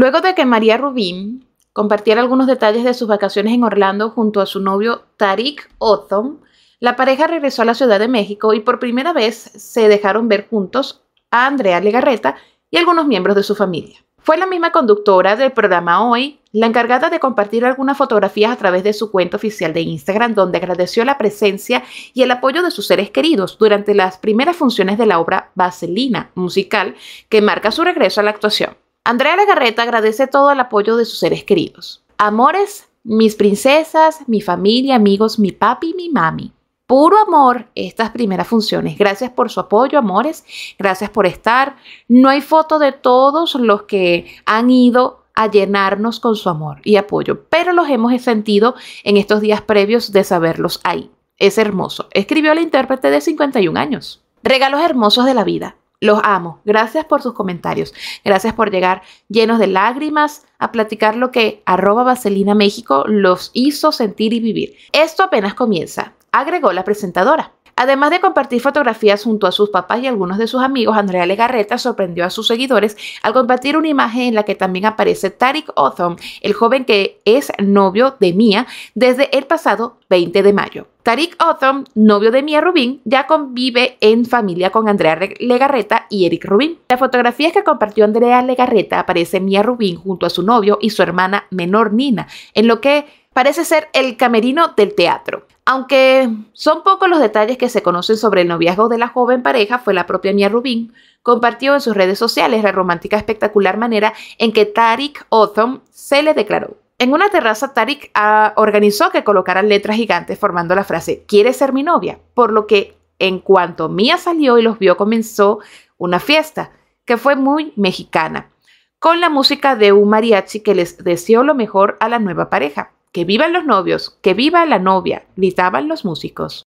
Luego de que María Rubín compartiera algunos detalles de sus vacaciones en Orlando junto a su novio Tariq Othom, la pareja regresó a la Ciudad de México y por primera vez se dejaron ver juntos a Andrea Legarreta y algunos miembros de su familia. Fue la misma conductora del programa Hoy la encargada de compartir algunas fotografías a través de su cuenta oficial de Instagram, donde agradeció la presencia y el apoyo de sus seres queridos durante las primeras funciones de la obra Vaselina musical, que marca su regreso a la actuación. Andrea Lagarreta agradece todo el apoyo de sus seres queridos. Amores, mis princesas, mi familia, amigos, mi papi, mi mami. Puro amor estas primeras funciones. Gracias por su apoyo, amores. Gracias por estar. No hay foto de todos los que han ido a llenarnos con su amor y apoyo, pero los hemos sentido en estos días previos de saberlos ahí. Es hermoso, escribió la intérprete de 51 años. Regalos hermosos de la vida. Los amo. Gracias por sus comentarios. Gracias por llegar llenos de lágrimas a platicar lo que arroba Vaselina México los hizo sentir y vivir. Esto apenas comienza, agregó la presentadora. Además de compartir fotografías junto a sus papás y algunos de sus amigos, Andrea Legarreta sorprendió a sus seguidores al compartir una imagen en la que también aparece Tariq Othom, el joven que es novio de Mia desde el pasado 20 de mayo. Tariq Othon, novio de Mia Rubín, ya convive en familia con Andrea Legarreta y Eric Rubin. Las fotografías que compartió Andrea Legarreta aparece Mia Rubín junto a su novio y su hermana menor Nina, en lo que parece ser el camerino del teatro. Aunque son pocos los detalles que se conocen sobre el noviazgo de la joven pareja, fue la propia Mia Rubin compartió en sus redes sociales la romántica espectacular manera en que Tariq Otham se le declaró. En una terraza, Tariq ah, organizó que colocaran letras gigantes formando la frase ¿Quieres ser mi novia? Por lo que en cuanto Mia salió y los vio comenzó una fiesta que fue muy mexicana, con la música de un mariachi que les deseó lo mejor a la nueva pareja. ¡Que vivan los novios! ¡Que viva la novia! gritaban los músicos.